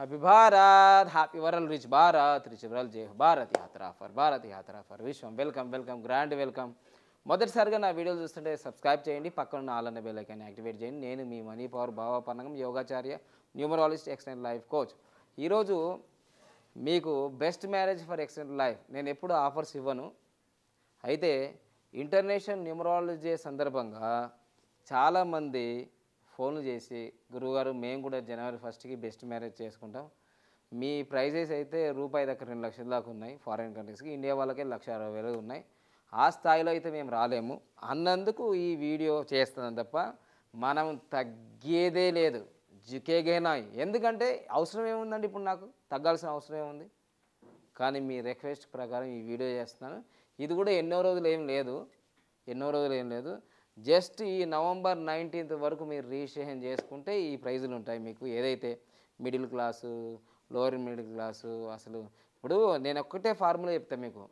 happy Bharat happy world rich Bharat rich world జై భారత్ యాత్ర for Bharat యాత్ర ఫర్ విశ్వం వెల్కమ్ వెల్కమ్ గ్రాండ్ వెల్కమ్ మొదటిసారిగా నా వీడియోలు చూస్తుంటే సబ్స్క్రైబ్ చేయండి పక్కన ఆలన్న బెల్ ఐకాన్ని యాక్టివేట్ చేయండి నేను మీ మనీ పవర్ పన్నగం యోగాచార్య న్యూమరాలజిస్ట్ ఎక్స్టెంట్ లైఫ్ కోచ్ ఈరోజు మీకు best marriage for extent life నేను ఎప్పుడు ఆఫర్స్ ఇవ్వను అయితే ఇంటర్నేషనల్ న్యూమరాలజీ సందర్భంగా చాలామంది ఫోన్లు చేసి గురువుగారు మేము కూడా జనవరి ఫస్ట్కి బెస్ట్ మ్యారేజ్ చేసుకుంటాం మీ ప్రైజెస్ అయితే రూపాయి దగ్గర రెండు లక్షల దాకా ఉన్నాయి ఫారిన్ కంట్రీస్కి ఇండియా వాళ్ళకే లక్ష అరవై వేలు ఉన్నాయి ఆ స్థాయిలో అయితే మేము రాలేము అన్నందుకు ఈ వీడియో చేస్తున్నాం తప్ప మనం తగ్గేదే లేదు జికేగేనా ఎందుకంటే అవసరం ఏముందండి ఇప్పుడు నాకు తగ్గాల్సిన అవసరం ఏముంది కానీ మీ రిక్వెస్ట్ ప్రకారం ఈ వీడియో చేస్తున్నాను ఇది కూడా ఎన్నో రోజులు ఏం లేదు ఎన్నో రోజులు ఏం లేదు జస్ట్ ఈ నవంబర్ నైన్టీన్త్ వరకు మీరు రిజిస్ట్రేషన్ చేసుకుంటే ఈ ప్రైజులు ఉంటాయి మీకు ఏదైతే middle class lower middle class అసలు ఇప్పుడు నేను ఒక్కటే ఫార్ములా చెప్తాను మీకు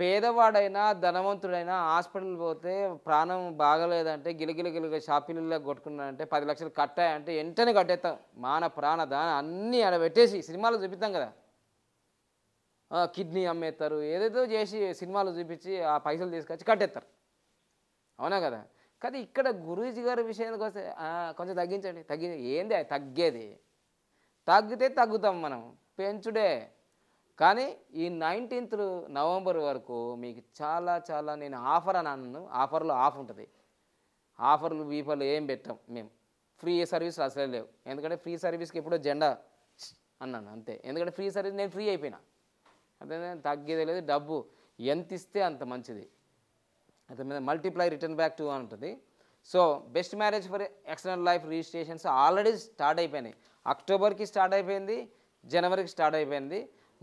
పేదవాడైనా ధనవంతుడైనా హాస్పిటల్ పోతే ప్రాణం బాగలేదంటే గిలిగిల గిలగ షాపిల్లో కొట్టుకున్నాడంటే పది లక్షలు కట్టాయంటే వెంటనే కట్టేస్తాం మాన ప్రాణ దాన అన్నీ అలా పెట్టేసి సినిమాలు చూపిస్తాం కదా కిడ్నీ అమ్మేస్తారు ఏదేదో చేసి సినిమాలు చూపించి ఆ పైసలు తీసుకొచ్చి కట్టేస్తారు అవునా కదా కానీ ఇక్కడ గురూజీ గారి విషయానికి వస్తే కొంచెం తగ్గించండి తగ్గి ఏంది తగ్గేది తగ్గితే తగ్గుతాం మనం పెంచుడే కానీ ఈ నైన్టీన్త్ నవంబర్ వరకు మీకు చాలా చాలా నేను ఆఫర్ అని అన్నాను ఆఫర్లో ఆఫ్ ఉంటుంది ఆఫర్లు వీఫర్లు ఏం పెట్టాం మేము ఫ్రీ సర్వీస్ అసలే లేవు ఎందుకంటే ఫ్రీ సర్వీస్కి ఎప్పుడో జెండా అన్నాను అంతే ఎందుకంటే ఫ్రీ సర్వీస్ నేను ఫ్రీ అయిపోయినా అదే తగ్గేదే లేదు డబ్బు ఎంత ఇస్తే అంత మంచిది అతని మీద మల్టిప్లై రిటర్న్ బ్యాక్ టూ అంటుంది ఉంటుంది so best marriage for external life registrations already start అయిపోయినాయి అక్టోబర్కి స్టార్ట్ అయిపోయింది జనవరికి స్టార్ట్ అయిపోయింది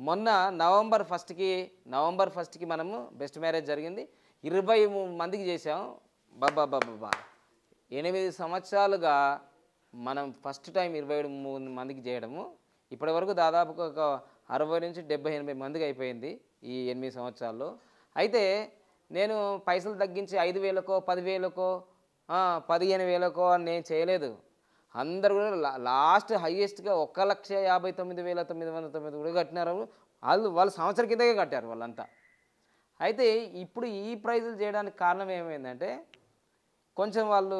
మొన్న నవంబర్ ఫస్ట్కి నవంబర్ ఫస్ట్కి మనము బెస్ట్ మ్యారేజ్ జరిగింది ఇరవై మందికి చేసాము బాబా బాబా ఎనిమిది సంవత్సరాలుగా మనం ఫస్ట్ టైం ఇరవై మూడు మందికి చేయడము ఇప్పటి వరకు దాదాపుగా ఒక అరవై నుంచి డెబ్బై ఎనభై మందికి అయిపోయింది ఈ ఎనిమిది సంవత్సరాల్లో అయితే నేను పైసలు తగ్గించి ఐదు వేలకో పదివేలకో పదిహేను వేలకో అని నేను చేయలేదు అందరు కూడా లాస్ట్ హయ్యెస్ట్గా ఒక లక్ష యాభై తొమ్మిది వేల తొమ్మిది వందల తొమ్మిది కూడా కట్టినారు వాళ్ళు వాళ్ళు సంవత్సరం కిందకే కట్టారు వాళ్ళంతా అయితే ఇప్పుడు ఈ ప్రైజులు చేయడానికి కారణం ఏమైందంటే కొంచెం వాళ్ళు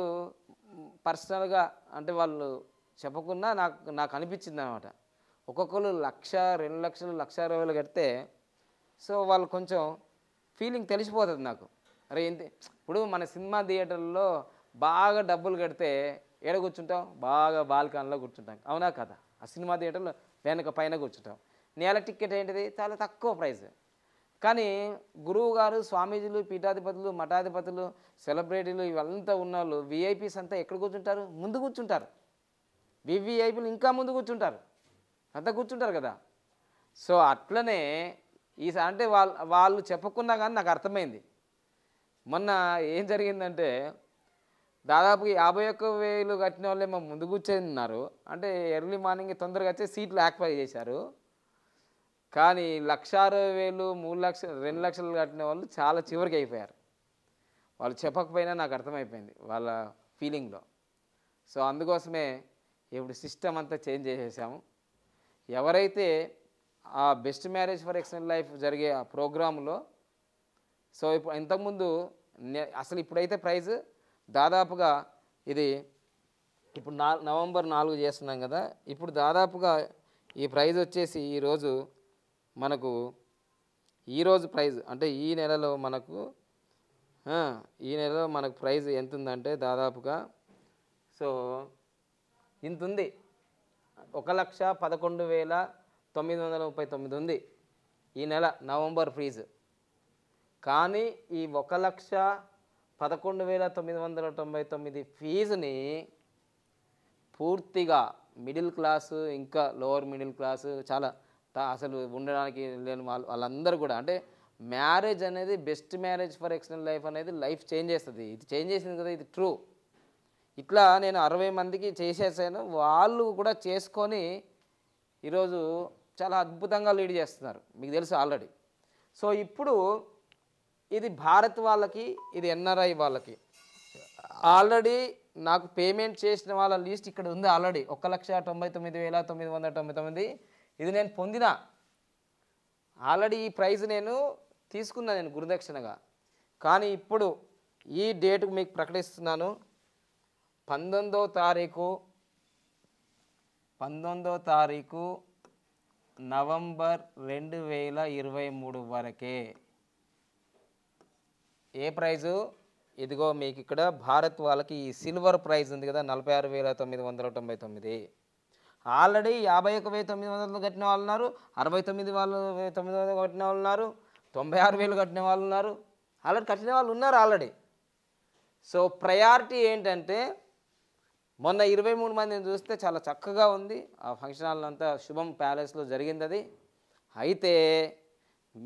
పర్సనల్గా అంటే వాళ్ళు చెప్పకుండా నాకు నాకు అనిపించింది అనమాట ఒక్కొక్కరు లక్ష రెండు లక్షలు లక్ష ఇరవై కడితే సో వాళ్ళు కొంచెం ఫీలింగ్ తెలిసిపోతుంది నాకు అరే ఏంటి ఇప్పుడు మన సినిమా థియేటర్లో బాగా డబ్బులు కడితే ఏడ కూర్చుంటాం బాగా బాల్కాన్లో కూర్చుంటాం అవునా కదా ఆ సినిమా థియేటర్లో వెనక పైన కూర్చుంటాం నేల టిక్కెట్ ఏంటిది చాలా తక్కువ ప్రైస్ కానీ గురువు గారు స్వామీజీలు పీఠాధిపతులు మఠాధిపతులు సెలబ్రిటీలు ఇవంతా ఉన్న వాళ్ళు విఐపీస్ అంతా ఎక్కడ కూర్చుంటారు ముందు కూర్చుంటారు వివిఐపీలు ఇంకా ముందు కూర్చుంటారు అంతా కూర్చుంటారు కదా సో అట్లనే ఈ అంటే వాళ్ళు వాళ్ళు చెప్పకున్నా కానీ నాకు అర్థమైంది మొన్న ఏం జరిగిందంటే దాదాపు యాభై ఒక్క వేలు కట్టిన వాళ్ళు ఏమో ముందు కూర్చున్నారు అంటే ఎర్లీ మార్నింగ్ తొందరగా వచ్చి సీట్లు ఆక్యుపై చేశారు కానీ లక్ష అరవై వేలు మూడు లక్షలు రెండు లక్షలు కట్టిన వాళ్ళు చాలా చివరికి అయిపోయారు వాళ్ళు చెప్పకపోయినా నాకు అర్థమైపోయింది వాళ్ళ ఫీలింగ్లో సో అందుకోసమే ఇప్పుడు సిస్టమ్ అంతా చేంజ్ చేసేసాము ఎవరైతే ఆ best marriage for excellent life జరిగే ఆ ప్రోగ్రాంలో సో ఇప్పుడు ఇంతకుముందు అసలు ఇప్పుడైతే ప్రైజ్ దాదాపుగా ఇది ఇప్పుడు నా నవంబర్ నాలుగు చేస్తున్నాం కదా ఇప్పుడు దాదాపుగా ఈ ప్రైజ్ వచ్చేసి ఈరోజు మనకు ఈరోజు ప్రైజ్ అంటే ఈ నెలలో మనకు ఈ నెలలో మనకు ప్రైజ్ ఎంత ఉందంటే దాదాపుగా సో ఇంతుంది ఒక లక్ష పదకొండు వేల తొమ్మిది వందల ముప్పై తొమ్మిది ఉంది ఈ నెల నవంబర్ ఫీజు కానీ ఈ ఒక లక్ష పదకొండు వేల తొమ్మిది వందల తొంభై తొమ్మిది ఫీజుని పూర్తిగా మిడిల్ క్లాసు ఇంకా లోవర్ మిడిల్ క్లాసు చాలా అసలు ఉండడానికి లేని వాళ్ళు వాళ్ళందరూ కూడా అంటే మ్యారేజ్ అనేది best marriage for external life అనేది లైఫ్ చేంజ్ చేస్తుంది ఇది చేంజ్ చేసింది కదా ఇది ట్రూ ఇట్లా నేను అరవై మందికి చేసేసాను వాళ్ళు కూడా చేసుకొని ఈరోజు చాలా అద్భుతంగా లీడ్ చేస్తున్నారు మీకు తెలుసు ఆల్రెడీ సో ఇప్పుడు ఇది భారత్ వాళ్ళకి ఇది ఎన్ఆర్ఐ వాళ్ళకి ఆల్రెడీ నాకు పేమెంట్ చేసిన వాళ్ళ లిస్ట్ ఇక్కడ ఉంది ఆల్రెడీ ఒక లక్ష తొంభై తొమ్మిది వేల తొమ్మిది వందల తొంభై తొమ్మిది ఇది నేను పొందిన ఆల్రెడీ ఈ ప్రైజ్ నేను తీసుకున్నా నేను గురుదక్షిణగా కానీ ఇప్పుడు ఈ డేట్ మీకు ప్రకటిస్తున్నాను పంతొమ్మిదో తారీఖు పంతొమ్మిదో తారీఖు నవంబర్ రెండు వేల ఇరవై మూడు వరకే ఏ ప్రైజు ఇదిగో మీకు ఇక్కడ భారత్ వాళ్ళకి ఈ సిల్వర్ ప్రైజ్ ఉంది కదా నలభై ఆరు వేల తొమ్మిది వందల తొంభై తొమ్మిది ఆల్రెడీ యాభై ఒక వేల తొమ్మిది వందలు కట్టిన వాళ్ళు ఉన్నారు అరవై తొమ్మిది వాళ్ళు తొమ్మిది వందలు కట్టిన వాళ్ళు ఉన్నారు తొంభై ఆరు వేలు కట్టిన వాళ్ళు ఉన్నారు ఆల్రెడీ కట్టిన వాళ్ళు ఉన్నారు ఆల్రెడీ సో ప్రయారిటీ ఏంటంటే మొన్న ఇరవై మూడు మందిని చూస్తే చాలా చక్కగా ఉంది ఆ ఫంక్షన్ హాల్ అంతా శుభం ప్యాలెస్లో జరిగింది అది అయితే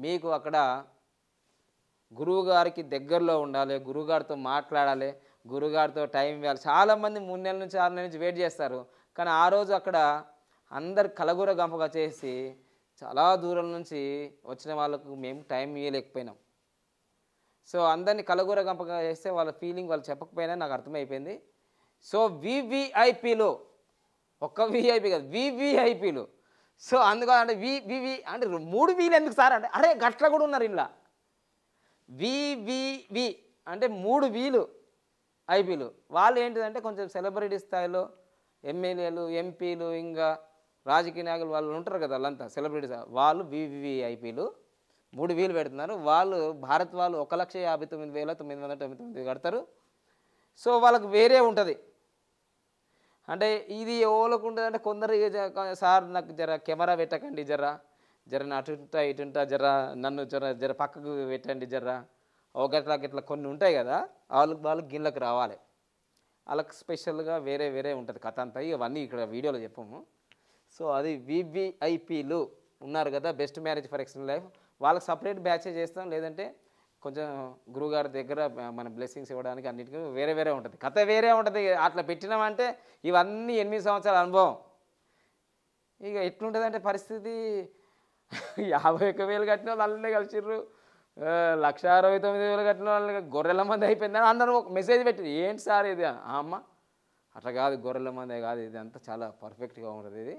మీకు అక్కడ గురువుగారికి దగ్గరలో ఉండాలి గురువుగారితో మాట్లాడాలి గురువుగారితో టైం ఇవ్వాలి చాలామంది మూడు నెలల నుంచి ఆరు నెలల నుంచి వెయిట్ చేస్తారు కానీ ఆ రోజు అక్కడ అందరు కలగూర గంపగా చేసి చాలా దూరం నుంచి వచ్చిన వాళ్ళకు మేము టైం ఇవ్వలేకపోయినాం సో అందరినీ కలగూర గంపగా చేస్తే వాళ్ళ ఫీలింగ్ వాళ్ళు చెప్పకపోయినా నాకు అర్థమైపోయింది సో వివిఐపీలు ఒక్క విఐపి కదా వివిఐపీలు సో అందుకని అంటే వివి అంటే మూడు వీలు ఎందుకు సార్ అంటే అరే గట్ల కూడా ఉన్నారు ఇలా వివివి అంటే మూడు వీలు ఐపీలు వాళ్ళు ఏంటిదంటే కొంచెం సెలబ్రిటీ స్థాయిలో ఎమ్మెల్యేలు ఎంపీలు ఇంకా రాజకీయ నాయకులు వాళ్ళు ఉంటారు కదా వాళ్ళంతా సెలబ్రిటీస్ వాళ్ళు ఐపీలు మూడు వీలు పెడుతున్నారు వాళ్ళు భారత్ వాళ్ళు ఒక లక్ష యాభై తొమ్మిది వేల తొమ్మిది వందల తొమ్మిది తొమ్మిది కడతారు సో వాళ్ళకు వేరే ఉంటుంది అంటే ఇది ఎవరికి ఉండదు అంటే కొందరు సార్ నాకు జర కెమెరా పెట్టకండి జర జర అటుంటా ఇటుంటా జర నన్ను జర జర పక్కకు పెట్టండి జర ఒకట్లా ఇట్లా కొన్ని ఉంటాయి కదా వాళ్ళకి వాళ్ళకి గిన్నెలకు రావాలి వాళ్ళకి స్పెషల్గా వేరే వేరే ఉంటుంది కథ అంతా ఇవన్నీ ఇక్కడ వీడియోలో చెప్పము సో అది వివిఐపీలు ఉన్నారు కదా best marriage for excellent life వాళ్ళకి సపరేట్ బ్యాచే చేస్తాం లేదంటే కొంచెం గురువుగారి దగ్గర మన బ్లెస్సింగ్స్ ఇవ్వడానికి అన్నిటికీ వేరే వేరే ఉంటుంది కథ వేరే ఉంటుంది అట్లా పెట్టినామంటే ఇవన్నీ ఎనిమిది సంవత్సరాల అనుభవం ఇక ఎట్లుంటుందంటే పరిస్థితి యాభై ఒక్క వేలు కట్టిన వాళ్ళు అందరినీ కలిసిర్రు లక్ష అరవై తొమ్మిది వేలు కట్టిన వాళ్ళు గొర్రెల మంది అయిపోయిందని అందరూ ఒక మెసేజ్ పెట్టింది ఏంటి సార్ ఇది అమ్మ అట్లా కాదు గొర్రెల మందే కాదు ఇది అంతా చాలా పర్ఫెక్ట్గా ఉంటుంది ఇది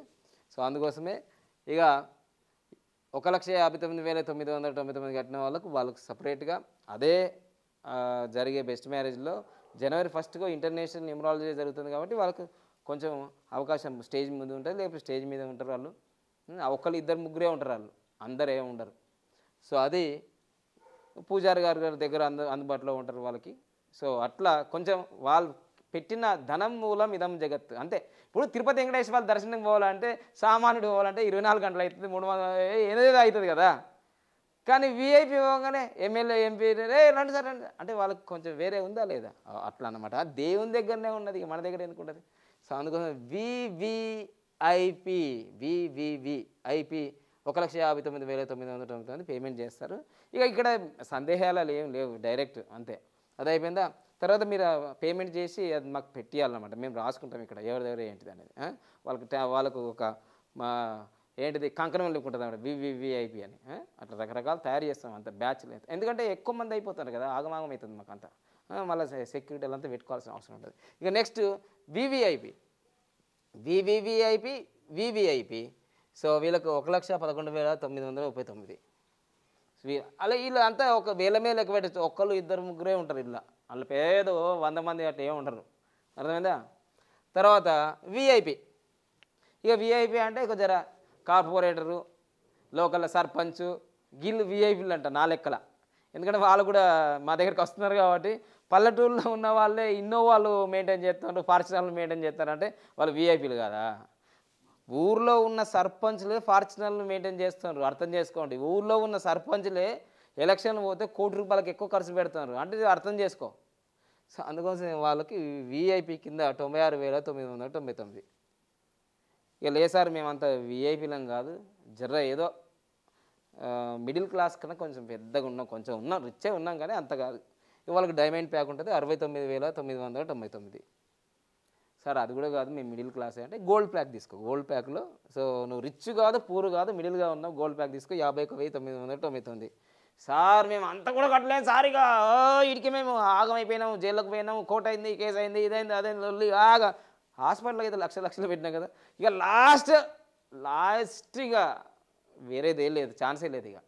సో అందుకోసమే ఇక ఒక లక్ష యాభై తొమ్మిది వేల తొమ్మిది వందల తొమ్మిది తొమ్మిది కట్టిన వాళ్ళకు వాళ్ళకు సపరేట్గా అదే జరిగే బెస్ట్ మ్యారేజ్లో జనవరి ఫస్ట్గా ఇంటర్నేషనల్ న్యూమరాలజీ జరుగుతుంది కాబట్టి వాళ్ళకు కొంచెం అవకాశం స్టేజ్ ముందు ఉంటుంది లేకపోతే స్టేజ్ మీద ఉంటారు వాళ్ళు ఒకళ్ళు ఇద్దరు ముగ్గురే ఉంటారు వాళ్ళు అందరే ఉండరు సో అది పూజారి గారి దగ్గర అందు అందుబాటులో ఉంటారు వాళ్ళకి సో అట్లా కొంచెం వాళ్ళు పెట్టిన ధనం మూలం ఇదం జగత్ అంతే ఇప్పుడు తిరుపతి వెంకటేశ్వర దర్శనం పోవాలంటే సామాన్యుడు పోవాలంటే ఇరవై నాలుగు గంటలు అవుతుంది మూడు వందల ఏదో అవుతుంది కదా కానీ విఐపి పోగానే ఎమ్మెల్యే ఎంపీ రే రండి సార్ రండి అంటే వాళ్ళకి కొంచెం వేరే ఉందా లేదా అట్లా అనమాట దేవుని దగ్గరనే ఉన్నది మన దగ్గర ఎందుకు ఉండదు సో అందుకోసం వివిఐపి వివివి ఒక లక్ష యాభై తొమ్మిది వేల తొమ్మిది వందల తొమ్మిది మంది పేమెంట్ చేస్తారు ఇక ఇక్కడ సందేహాలు ఏం లేవు డైరెక్ట్ అంతే అదైపోయిందా తర్వాత మీరు పేమెంట్ చేసి అది మాకు పెట్టియాలన్నమాట మేము రాసుకుంటాం ఇక్కడ ఎవరిదెవరు ఏంటిది అనేది వాళ్ళకి వాళ్ళకు ఒక మా ఏంటిది కంకణం లేకుంటుంది అనమాట వివివిఐపి అని అట్లా రకరకాలు తయారు చేస్తాం అంత బ్యాచ్లు ఎందుకంటే ఎక్కువ మంది అయిపోతారు కదా ఆగమాగం అవుతుంది మాకు అంతా మళ్ళీ సెక్యూరిటీ అంతా పెట్టుకోవాల్సిన అవసరం ఉంటుంది ఇక next VVIP VVVIP VVIP so వీళ్ళకు ఒక లక్ష పదకొండు వేల తొమ్మిది వందల ముప్పై తొమ్మిది అలా వీళ్ళు అంతా ఒక వేల మీద లెక్క పెట్టచ్చు ఒక్కళ్ళు ఇద్దరు ముగ్గురే ఉంటారు ఇలా వాళ్ళ పేద వంద మంది అట్లా ఏమి ఉండరు అర్థమైందా తర్వాత విఐపి ఇక విఐపి అంటే ఇక జర కార్పొరేటరు లోకల్ సర్పంచ్ గిల్ విఐపిలు అంట నా లెక్కల ఎందుకంటే వాళ్ళు కూడా మా దగ్గరికి వస్తున్నారు కాబట్టి పల్లెటూరులో ఉన్న వాళ్ళే ఇన్నో వాళ్ళు మెయింటైన్ చేస్తున్నారు ఫార్చునర్లు మెయింటైన్ చేస్తారంటే వాళ్ళు విఐపిలు కదా ఊర్లో ఉన్న సర్పంచ్లే ఫార్చునర్లు మెయింటైన్ చేస్తున్నారు అర్థం చేసుకోండి ఊర్లో ఉన్న సర్పంచ్లే ఎలక్షన్ పోతే కోటి రూపాయలకు ఎక్కువ ఖర్చు పెడుతున్నారు అంటే అర్థం చేసుకో సో అందుకోసం వాళ్ళకి వీఐపీ కింద తొంభై ఆరు వేల తొమ్మిది వందల తొంభై తొమ్మిది ఇక లేసారు మేమంత విఐపిలం కాదు జర్ర ఏదో మిడిల్ క్లాస్ కన్నా కొంచెం పెద్దగా ఉన్నాం కొంచెం ఉన్నాం రిచ్ ఉన్నాం కానీ అంత కాదు వాళ్ళకి డైమండ్ ప్యాక్ ఉంటుంది అరవై తొమ్మిది వేల తొమ్మిది వందల తొంభై తొమ్మిది సార్ అది కూడా కాదు మేము మిడిల్ క్లాస్ అంటే గోల్డ్ ప్యాక్ తీసుకో గోల్డ్ ప్యాక్లో సో నువ్వు రిచ్ కాదు పూర్ కాదు మిడిల్గా ఉన్నావు గోల్డ్ ప్యాక్ తీసుకో యాభై ఒక వెయ్యి తొమ్మిది వందల తొమ్మిది తొమ్మిది సార్ మేము అంతా కూడా కట్టలేదు సార్ ఇక ఇడికి మేము ఆగమైపోయినాము జైల్లోకి పోయినాము కోట అయింది కేసు అయింది ఇదైంది అదైంది లొల్లి ఆగ హాస్పిటల్కి అయితే లక్ష లక్షలు పెట్టినాం కదా ఇక లాస్ట్ లాస్ట్ ఇక వేరేది ఏం లేదు ఛాన్సే లేదు ఇక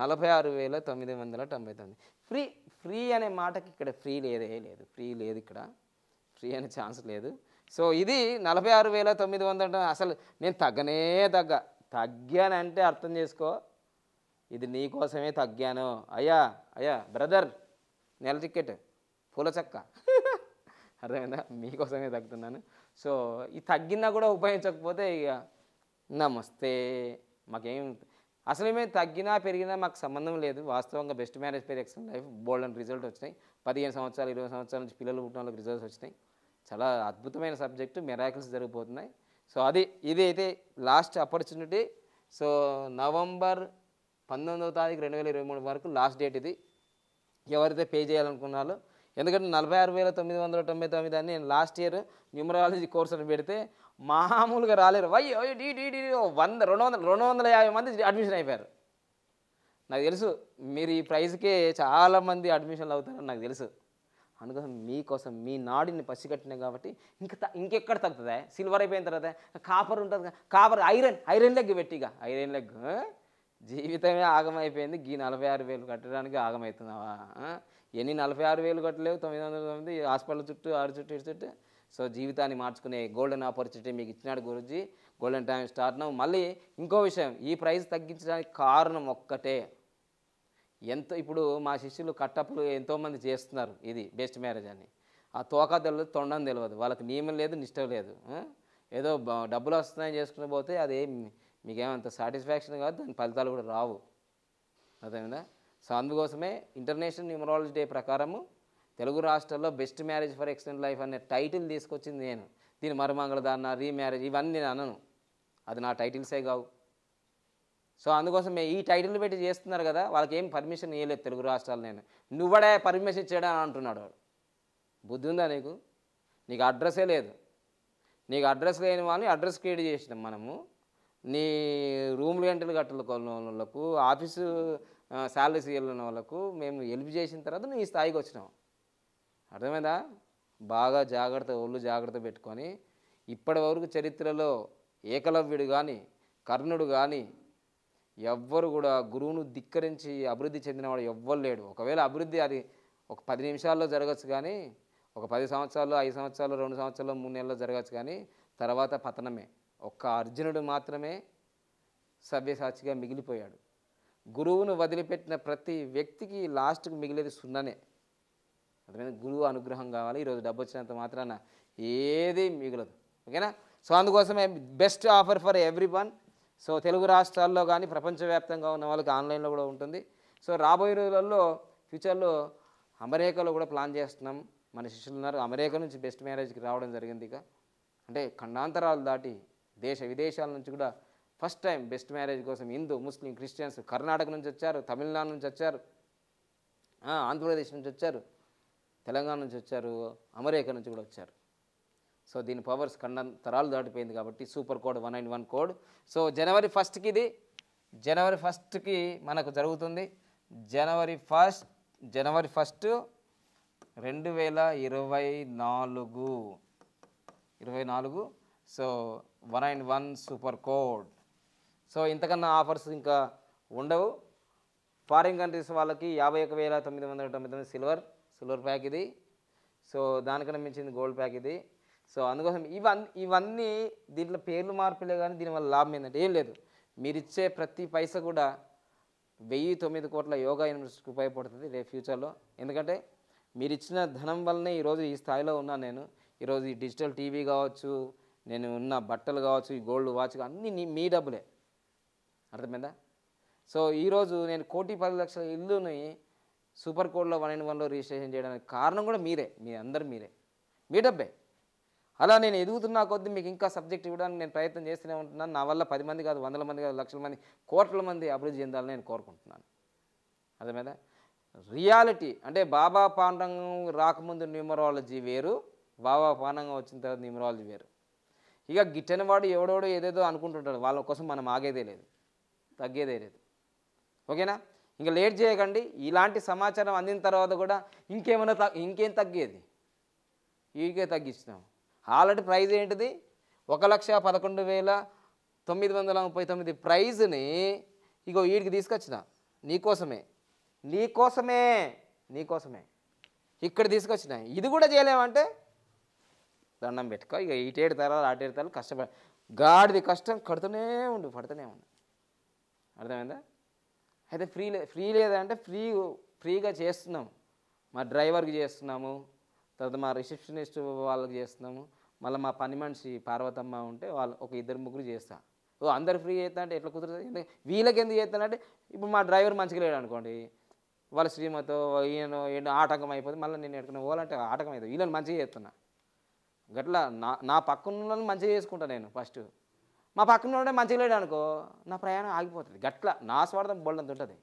నలభై ఆరు వేల తొమ్మిది వందల తొంభై తొమ్మిది ఫ్రీ ఫ్రీ అనే మాటకి ఇక్కడ ఫ్రీ లేదే లేదు ఫ్రీ లేదు ఇక్కడ ఫ్రీ అనే ఛాన్స్ లేదు సో ఇది నలభై ఆరు వేల తొమ్మిది వందల అసలు నేను తగ్గనే తగ్గ తగ్గానంటే అర్థం చేసుకో ఇది నీకోసమే తగ్గాను అయ్యా అయ్యా బ్రదర్ నెల చిక్కెట్ పూల చెక్క అర్థమైందా మీకోసమే తగ్గుతున్నాను సో ఈ తగ్గినా కూడా ఉపయోగించకపోతే ఇక నమస్తే మాకేం అసలు మేము తగ్గినా పెరిగినా మాకు సంబంధం లేదు వాస్తవంగా బెస్ట్ మ్యారేజ్ పేరు excellent life bold and result వచ్చినాయి పదిహేను సంవత్సరాలు ఇరవై సంవత్సరాల నుంచి పిల్లలు పుట్టిన వాళ్ళకి రిజల్ట్స్ వచ్చినాయి చాలా అద్భుతమైన సబ్జెక్టు మెరాకిల్స్ జరిగిపోతున్నాయి సో అది ఇది అయితే లాస్ట్ ఆపర్చునిటీ సో నవంబర్ పంతొమ్మిదవ తారీఖు రెండు వేల ఇరవై మూడు వరకు లాస్ట్ డేట్ ఇది ఎవరైతే పే చేయాలనుకున్నారో ఎందుకంటే నలభై ఆరు వేల తొమ్మిది వందల తొంభై తొమ్మిది అని నేను లాస్ట్ ఇయర్ న్యూమరాలజీ కోర్స్ అని పెడితే మామూలుగా రాలేరు అయ్యో డి డీ వంద రెండు వందల రెండు వందల యాభై మంది అడ్మిషన్ అయిపోయారు నాకు తెలుసు మీరు ఈ ప్రైజ్కే చాలామంది అడ్మిషన్లు అవుతారని నాకు తెలుసు అందుకోసం మీకోసం మీ నాడిని కట్టినాయి కాబట్టి ఇంకా ఇంకెక్కడ తగ్గుతుందా సిల్వర్ అయిపోయిన తర్వాత కాపర్ ఉంటుంది కాపర్ ఐరన్ ఐరన్ లెగ్ పెట్టిగా ఐరన్ లెగ్ జీవితమే ఆగమైపోయింది గీ నలభై ఆరు వేలు కట్టడానికి ఆగమవుతున్నావా ఎన్ని నలభై ఆరు వేలు కట్టలేవు తొమ్మిది వందల తొమ్మిది హాస్పిటల్ చుట్టూ ఆరు చుట్టూ ఇటు చుట్టూ సో జీవితాన్ని మార్చుకునే గోల్డెన్ ఆపర్చునిటీ మీకు ఇచ్చినాడు గురుజీ గోల్డెన్ టైం స్టార్ట్ నవ్వు మళ్ళీ ఇంకో విషయం ఈ ప్రైస్ తగ్గించడానికి కారణం ఒక్కటే ఎంతో ఇప్పుడు మా శిష్యులు కట్టప్పులు ఎంతోమంది చేస్తున్నారు ఇది బెస్ట్ మ్యారేజ్ అని ఆ తోకా తెలియదు తొండం తెలియదు వాళ్ళకి నియమం లేదు నిష్టం లేదు ఏదో డబ్బులు వస్తున్నాయని చేసుకుని పోతే అది మీకేమంత సాటిస్ఫాక్షన్ కాదు దాని ఫలితాలు కూడా రావు అర్థమైందా సో అందుకోసమే ఇంటర్నేషనల్ న్యూమరాలజీ డే ప్రకారము తెలుగు రాష్ట్రాల్లో best marriage for extend life అనే టైటిల్ తీసుకొచ్చింది నేను దీని మరుమంగళ దాన్న రీమ్యారేజ్ ఇవన్నీ నేను అనను అది నా టైటిల్సే కావు సో అందుకోసం ఈ టైటిల్ పెట్టి చేస్తున్నారు కదా వాళ్ళకి ఏం పర్మిషన్ ఇవ్వలేదు తెలుగు రాష్ట్రాలు నేను నువ్వడే పర్మిషన్ ఇచ్చాడని అని అంటున్నాడు వాడు బుద్ధి ఉందా నీకు నీకు అడ్రస్సే లేదు నీకు అడ్రస్ లేని వాళ్ళని అడ్రస్ క్రియేట్ చేసినాం మనము నీ రూమ్లు గంటలు కట్టలు వాళ్ళకు ఆఫీసు శాలరీస్ వెళ్ళిన వాళ్ళకు మేము హెల్ప్ చేసిన తర్వాత నువ్వు ఈ స్థాయికి వచ్చినావు అర్థమైందా బాగా జాగ్రత్త ఒళ్ళు జాగ్రత్త పెట్టుకొని ఇప్పటివరకు చరిత్రలో ఏకలవ్యుడు కానీ కర్ణుడు కానీ ఎవ్వరు కూడా గురువును ధిక్కరించి అభివృద్ధి చెందినవాడు ఎవ్వరు లేడు ఒకవేళ అభివృద్ధి అది ఒక పది నిమిషాల్లో జరగచ్చు కానీ ఒక పది సంవత్సరాలు ఐదు సంవత్సరాలు రెండు సంవత్సరాలు మూడు నెలల్లో జరగచ్చు కానీ తర్వాత పతనమే ఒక్క అర్జునుడు మాత్రమే సవ్యసాచిగా మిగిలిపోయాడు గురువును వదిలిపెట్టిన ప్రతి వ్యక్తికి లాస్ట్కి మిగిలేది సున్ననే అందుకని గురువు అనుగ్రహం కావాలి ఈరోజు డబ్బు వచ్చినంత మాత్రాన ఏది మిగలదు ఓకేనా సో అందుకోసమే best offer for everyone so Telugu రాష్ట్రాల్లో కానీ ప్రపంచవ్యాప్తంగా ఉన్న వాళ్ళకి ఆన్లైన్లో కూడా ఉంటుంది సో రాబోయే రోజులలో ఫ్యూచర్లో అమెరికాలో కూడా ప్లాన్ చేస్తున్నాం మన శిష్యులు ఉన్నారు అమెరికా నుంచి బెస్ట్ మ్యారేజ్కి రావడం జరిగింది ఇక అంటే ఖండాంతరాలు దాటి దేశ విదేశాల నుంచి కూడా ఫస్ట్ టైం బెస్ట్ మ్యారేజ్ కోసం హిందూ ముస్లిం క్రిస్టియన్స్ కర్ణాటక నుంచి వచ్చారు తమిళనాడు నుంచి వచ్చారు ఆంధ్రప్రదేశ్ నుంచి వచ్చారు తెలంగాణ నుంచి వచ్చారు అమెరికా నుంచి కూడా వచ్చారు సో దీని పవర్స్ కండంతరాలు దాటిపోయింది కాబట్టి super code one and one code so జనవరి ఫస్ట్కి ఇది జనవరి ఫస్ట్కి మనకు జరుగుతుంది జనవరి ఫస్ట్ జనవరి ఫస్ట్ రెండు వేల ఇరవై నాలుగు ఇరవై నాలుగు so one and one super code so ఇంతకన్నా ఆఫర్స్ ఇంకా ఉండవు ఫారిన్ కంట్రీస్ వాళ్ళకి యాభై ఒక వేల తొమ్మిది వందల తొమ్మిది తొమ్మిది సిల్వర్ సిల్వర్ ప్యాక్ ఇది సో దానికన్నా మించింది గోల్డ్ ప్యాక్ ఇది సో అందుకోసం ఇవన్నీ ఇవన్నీ దీంట్లో పేర్లు మార్పులే కానీ దీనివల్ల లాభం ఏంటంటే ఏం లేదు మీరు ఇచ్చే ప్రతి పైస కూడా వెయ్యి తొమ్మిది కోట్ల యోగా యూనివర్సిటీకి ఉపయోగపడుతుంది రేపు ఫ్యూచర్లో ఎందుకంటే మీరు ఇచ్చిన ధనం వల్లనే ఈరోజు ఈ స్థాయిలో ఉన్నాను నేను ఈరోజు ఈ డిజిటల్ టీవీ కావచ్చు నేను ఉన్న బట్టలు కావచ్చు ఈ గోల్డ్ వాచ్ అన్నీ నీ మీ డబ్బులే అర్థమైందా సో ఈరోజు నేను కోటి పది లక్షల ఇల్లుని సూపర్ కోడ్లో వన్ అండ్ వన్లో రిజిస్ట్రేషన్ చేయడానికి కారణం కూడా మీరే మీ అందరు మీరే మీ డబ్బే అలా నేను ఎదుగుతున్నా కొద్దీ మీకు ఇంకా సబ్జెక్ట్ ఇవ్వడానికి నేను ప్రయత్నం చేస్తూనే ఉంటున్నాను నా వల్ల పది మంది కాదు వందల మంది కాదు లక్షల మంది కోట్ల మంది అభివృద్ధి చెందాలని నేను కోరుకుంటున్నాను అదే మీద రియాలిటీ అంటే బాబా పాండంగం రాకముందు న్యూమరాలజీ వేరు బాబా పాండంగం వచ్చిన తర్వాత న్యూమరాలజీ వేరు ఇక గిట్టని వాడు ఎవడోడో ఏదేదో అనుకుంటుంటాడు వాళ్ళ కోసం మనం ఆగేదే లేదు తగ్గేదే లేదు ఓకేనా ఇంకా లేట్ చేయకండి ఇలాంటి సమాచారం అందిన తర్వాత కూడా ఇంకేమైనా తగ్గ ఇంకేం తగ్గేది ఇకే తగ్గించినాం ఆల్రెడీ ప్రైజ్ ఏంటిది ఒక లక్ష పదకొండు వేల తొమ్మిది వందల ముప్పై తొమ్మిది ప్రైజ్ని ఇగో వీడికి తీసుకొచ్చిన నీకోసమే నీకోసమే నీకోసమే ఇక్కడ తీసుకొచ్చిన ఇది కూడా చేయలేమంటే దండం పెట్టుకో ఇక ఇటేడు తరాలు ఆటేడు తరాలు కష్టపడ గాడిది కష్టం కడుతూనే ఉండు పడుతూనే ఉండు అర్థమైందా అయితే ఫ్రీ లే ఫ్రీ లేదంటే ఫ్రీ ఫ్రీగా చేస్తున్నాము మా డ్రైవర్కి చేస్తున్నాము తర్వాత మా రిసెప్షనిస్ట్ వాళ్ళకి చేస్తున్నాము మళ్ళీ మా పని మనిషి పార్వతమ్మ ఉంటే వాళ్ళు ఒక ఇద్దరు ముగ్గురు చేస్తాం ఓ అందరు ఫ్రీ చేస్తా అంటే ఎట్లా కుదురుతుంది వీళ్ళకి ఎందుకు చేస్తానంటే ఇప్పుడు మా డ్రైవర్ మంచిగా లేడు అనుకోండి వాళ్ళ శ్రీమతో ఈయన ఆటంకం అయిపోతుంది మళ్ళీ నేను ఎక్కడ పోవాలంటే ఆటంకం అవుతుంది వీళ్ళని మంచిగా చేస్తున్నా గట్లా నా నా పక్కన మంచిగా చేసుకుంటాను నేను ఫస్ట్ మా పక్కన మంచిగా లేడు అనుకో నా ప్రయాణం ఆగిపోతుంది గట్లా నా స్వార్థం బోల్డంత ఉంటుంది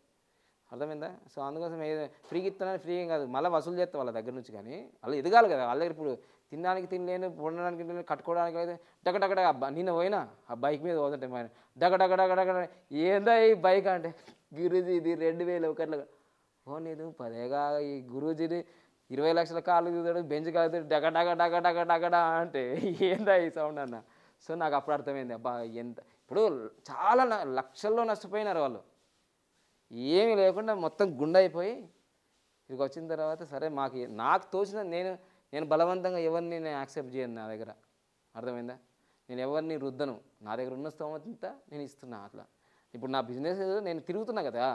అర్థమైందా సో అందుకోసం ఏదో ఫ్రీగా ఇస్తున్నాను ఫ్రీ కాదు మళ్ళీ వసూలు చేస్తాం వాళ్ళ దగ్గర నుంచి కానీ వాళ్ళు ఎదగాలి కదా వాళ్ళ దగ్గర ఇప్పుడు తినడానికి తినలేను ఉండడానికి తినలేను కట్టుకోవడానికి అయితే డగడగడ నిన్న పోయినా ఆ బైక్ మీద పోతుంటే మరి డగడగడగడగడ ఏందా ఈ బైక్ అంటే గురూజీ ఇది రెండు వేలు ఒకట్లుగా ఓ నీదు పదేగా ఈ గురూజీని ఇరవై లక్షల కాలు దిగుతాడు బెంచ్ కాలు డగ డగ డగ డగ డగ అంటే ఏందా ఈ సౌండ్ అన్న సో నాకు అప్పుడు అర్థమైంది అబ్బా ఎంత ఇప్పుడు చాలా లక్షల్లో నష్టపోయినారు వాళ్ళు ఏమీ లేకుండా మొత్తం గుండె అయిపోయి వచ్చిన తర్వాత సరే మాకు నాకు తోచిన నేను నేను బలవంతంగా ఎవరిని నేను యాక్సెప్ట్ చేయను నా దగ్గర అర్థమైందా నేను ఎవరిని రుద్దను నా దగ్గర ఉన్న స్తోమత నేను ఇస్తున్నా అట్లా ఇప్పుడు నా బిజినెస్ నేను తిరుగుతున్నా కదా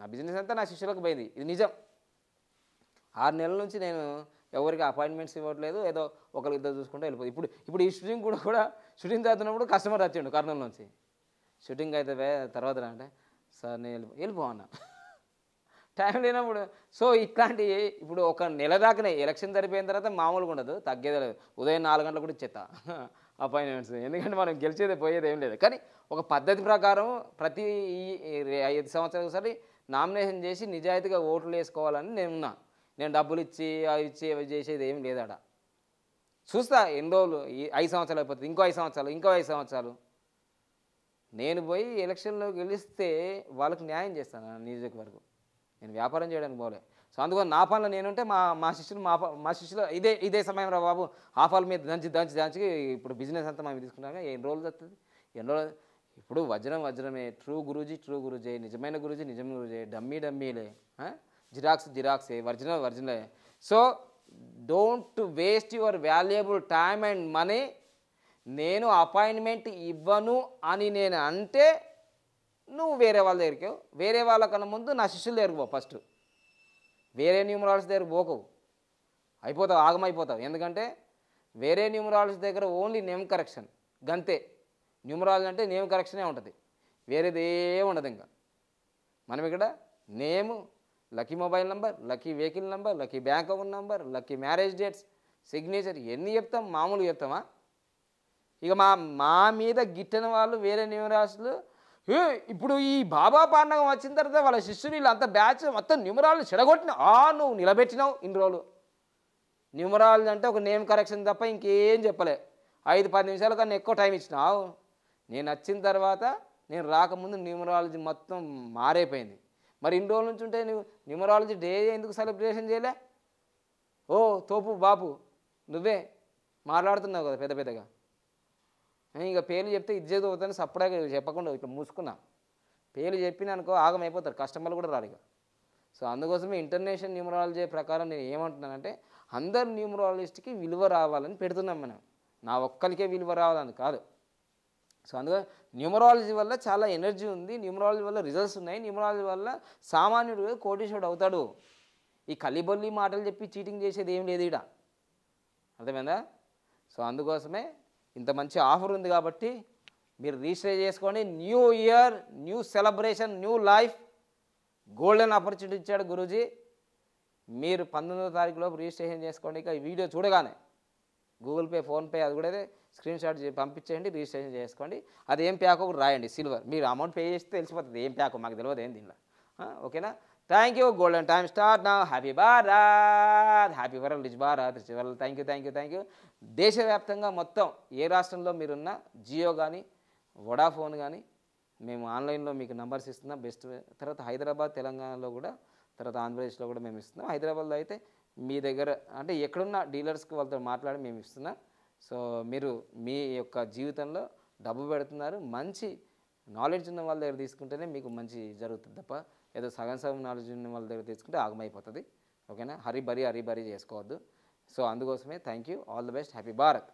నా బిజినెస్ అంతా నా శిష్యులకు పోయింది ఇది నిజం ఆరు నెలల నుంచి నేను ఎవరికి అపాయింట్మెంట్స్ ఇవ్వట్లేదు ఏదో ఇద్దరు చూసుకుంటే వెళ్ళిపోతుంది ఇప్పుడు ఇప్పుడు ఈ షూటింగ్ కూడా కూడా షూటింగ్ చదువుతున్నప్పుడు కస్టమర్ వచ్చిండు కర్నూలు నుంచి షూటింగ్ అయితే తర్వాత అంటే సార్ నేను వెళ్ళి వెళ్ళిపోవన్నా టైం లేనప్పుడు సో ఇట్లాంటి ఇప్పుడు ఒక నెల దాకానే ఎలక్షన్ సరిపోయిన తర్వాత మామూలుగా ఉండదు తగ్గేదే లేదు ఉదయం నాలుగు గంటలకు కూడా ఇచ్చేస్తా అపాయింట్మెంట్స్ ఎందుకంటే మనం గెలిచేదే పోయేది ఏం లేదు కానీ ఒక పద్ధతి ప్రకారం ప్రతి ఐదు సంవత్సరాలకు ఒకసారి నామినేషన్ చేసి నిజాయితీగా ఓట్లు వేసుకోవాలని నేను ఉన్నాను నేను డబ్బులు ఇచ్చి అవి ఇచ్చి అవి చేసేది ఏం లేదాడ చూస్తా ఎన్ని రోజులు ఐదు సంవత్సరాలు అయిపోతుంది ఇంకో ఐదు సంవత్సరాలు ఇంకో ఐదు సంవత్సరాలు నేను పోయి ఎలక్షన్లో గెలిస్తే వాళ్ళకి న్యాయం చేస్తాను నియోజకవర్గం నేను వ్యాపారం చేయడానికి పోలే సో అందుకని నా పనులు నేనుంటే మా మా శిష్యులు మా మా శిష్యులు ఇదే ఇదే సమయం రా బాబు ఆఫాల మీద దంచి దంచి దంచి ఇప్పుడు బిజినెస్ అంతా మేము తీసుకున్నాక ఎన్ని రోజులు వస్తుంది ఎన్ని రోజులు ఇప్పుడు వజ్రం వజ్రమే ట్రూ గురూజీ ట్రూ గురూజీ నిజమైన గురూజీ నిజమైన గురూజీ డమ్మీ డమ్మీలే xerox xerox original original so don't waste your valuable time and money నేను అపాయింట్మెంట్ ఇవ్వను అని నేను అంటే నువ్వు వేరే వాళ్ళ దగ్గరికి వేరే వాళ్ళకన్నా ముందు నా శిష్యులు దగ్గరికి పో ఫస్ట్ వేరే న్యూమరాలజీ దగ్గర పోకు అయిపోతావు ఆగమైపోతావు ఎందుకంటే వేరే న్యూమరాలజీ దగ్గర ఓన్లీ నేమ్ కరెక్షన్ గంతే న్యూమరాలజీ అంటే నేమ్ కరెక్షనే ఉంటుంది వేరేదే ఉండదు ఇంకా మనం ఇక్కడ name lucky mobile number lucky vehicle number lucky bank account number lucky marriage dates signature ఎన్ని చెప్తాం మామూలు చెప్తామా ఇక మా మా మీద గిట్టిన వాళ్ళు వేరే న్యూమరాసులు ఇప్పుడు ఈ బాబా పాండగం వచ్చిన తర్వాత వాళ్ళ శిష్యులు అంత బ్యాచ్ మొత్తం న్యూమరాలు చెడగొట్టిన ఆ నువ్వు నిలబెట్టినావు ఇన్ని రోజులు న్యూమరాలు అంటే ఒక నేమ్ కరెక్షన్ తప్ప ఇంకేం చెప్పలే ఐదు పది నిమిషాల కన్నా ఎక్కువ టైం ఇచ్చినావు నేను వచ్చిన తర్వాత నేను రాకముందు న్యూమరాలజీ మొత్తం మారైపోయింది మరి ఇన్ని రోజుల నుంచి ఉంటే నువ్వు న్యూమరాలజీ డే ఎందుకు సెలబ్రేషన్ చేయలే ఓ తోపు బాపు నువ్వే మాట్లాడుతున్నావు కదా పెద్ద పెద్దగా ఇంకా పేర్లు చెప్తే ఇది చేదు అవుతుంది సప్పుడే చెప్పకుండా ఇట్లా మూసుకున్నా పేర్లు చెప్పిన అనుకో ఆగమైపోతారు కస్టమర్లు కూడా రారు ఇక సో అందుకోసమే ఇంటర్నేషనల్ న్యూమరాలజీ ప్రకారం నేను ఏమంటున్నానంటే అందరు న్యూమరాలజిస్ట్కి విలువ రావాలని పెడుతున్నాం మనం నా ఒక్కరికే విలువ రావాలని కాదు సో అందుకే న్యూమరాలజీ వల్ల చాలా ఎనర్జీ ఉంది న్యూమరాలజీ వల్ల రిజల్ట్స్ ఉన్నాయి న్యూమరాలజీ వల్ల సామాన్యుడు కోటీశ్వరుడు అవుతాడు ఈ కలిబొల్లి మాటలు చెప్పి చీటింగ్ చేసేది ఏం లేదు ఇక్కడ అర్థమైందా సో అందుకోసమే ఇంత మంచి ఆఫర్ ఉంది కాబట్టి మీరు రిజిస్టర్ చేసుకోండి new year new celebration new life golden opportunity ఇచ్చాడు గురూజీ మీరు పంతొమ్మిదో తారీఖులోపు రిజిస్ట్రేషన్ చేసుకోండి ఇక ఈ వీడియో చూడగానే గూగుల్ పే ఫోన్పే అది కూడా స్క్రీన్ షాట్ పంపించేయండి రిజిస్ట్రేషన్ చేసుకోండి అది ఏం ప్యాక్ ఒకటి రాయండి సిల్వర్ మీరు అమౌంట్ పే చేస్తే తెలిసిపోతుంది ఏం ప్యాక్ మాకు తెలియదు ఏం దీనిలో ఓకేనా thank you golden time start నా happy Bharat happy world rich Bharat rich world thank you thank you thank you దేశవ్యాప్తంగా మొత్తం ఏ రాష్ట్రంలో మీరున్న జియో కానీ వొడాఫోన్ కానీ మేము ఆన్లైన్లో మీకు నంబర్స్ ఇస్తున్నాం బెస్ట్ తర్వాత హైదరాబాద్ తెలంగాణలో కూడా తర్వాత ఆంధ్రప్రదేశ్లో కూడా మేము ఇస్తున్నాం హైదరాబాద్లో అయితే మీ దగ్గర అంటే ఎక్కడున్న డీలర్స్కి వాళ్ళతో మాట్లాడి మేము ఇస్తున్నాం సో మీరు మీ యొక్క జీవితంలో డబ్బు పెడుతున్నారు మంచి నాలెడ్జ్ ఉన్న వాళ్ళ దగ్గర తీసుకుంటేనే మీకు మంచి జరుగుతుంది తప్ప ఏదో సగం సగం నాలెడ్జ్ ఉన్న వాళ్ళ దగ్గర తీసుకుంటే ఆగమైపోతుంది ఓకేనా హరి బరి హరి బరి చేసుకోవద్దు సో అందుకోసమే thank you all the best happy Bharat